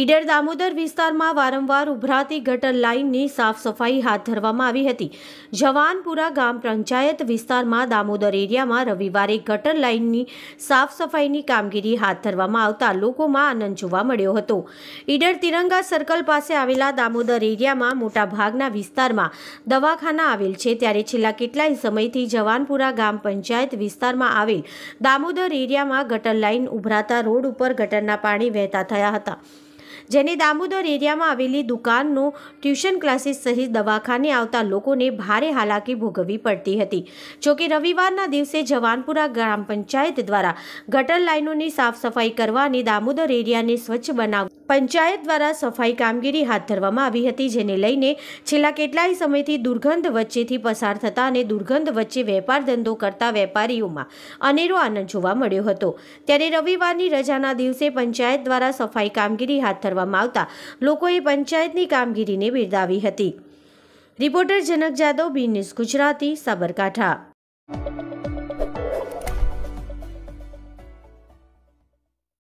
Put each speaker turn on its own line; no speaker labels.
ઈડર દામોદર વિસ્તારમાં વારંવાર ઉભરાતી ગટર લાઇનની સાફ સફાઈ હાથ ધરવામાં આવી હતી જવાનપુરા ગામ પંચાયત વિસ્તારમાં દામોદર એરિયામાં રવિવારે ગટર લાઇનની સાફ સફાઈની કામગીરી હાથ ધરવામાં આવતા લોકોમાં આનંદ જોવા મળ્યો હતો ઈડર તિરંગા સર્કલ પાસે આવેલા દામોદર એરિયામાં મોટાભાગના વિસ્તારમાં દવાખાના આવેલ છે ત્યારે છેલ્લા કેટલાય સમયથી જવાનપુરા ગામ પંચાયત વિસ્તારમાં આવેલ દામોદર એરિયામાં ગટર લાઇન ઉભરાતા રોડ ઉપર ગટરના પાણી વહેતા થયા હતા જેને દામોદર એરિયામાં આવેલી દુકાનનું ટ્યુશન ક્લાસીસ સહિત દવાખાને આવતા લોકોને ભારે હાલાકી ભોગવવી પડતી હતી જોકે રવિવારના દિવસે જવાનપુરા ગ્રામ પંચાયત દ્વારા ગટર લાઇનોની સાફ સફાઈ કરવાની દામોદર એરિયાને સ્વચ્છ બનાવ પંચાયત દ્વારા સફાઈ કામગીરી હાથ ધરવામાં આવી હતી જેને લઈને છેલ્લા કેટલાય સમયથી દુર્ગંધ વચ્ચેથી પસાર થતા અને દુર્ગંધ વચ્ચે વેપાર ધંધો કરતા વેપારીઓમાં અનેરો આનંદ જોવા મળ્યો હતો ત્યારે રવિવારની રજાના દિવસે પંચાયત દ્વારા સફાઈ કામગીરી હાથ ધરવામાં આવતા લોકોએ પંચાયતની કામગીરીને બિરદાવી હતી reporter Janak Jadav B News Gujarati Sabarkantha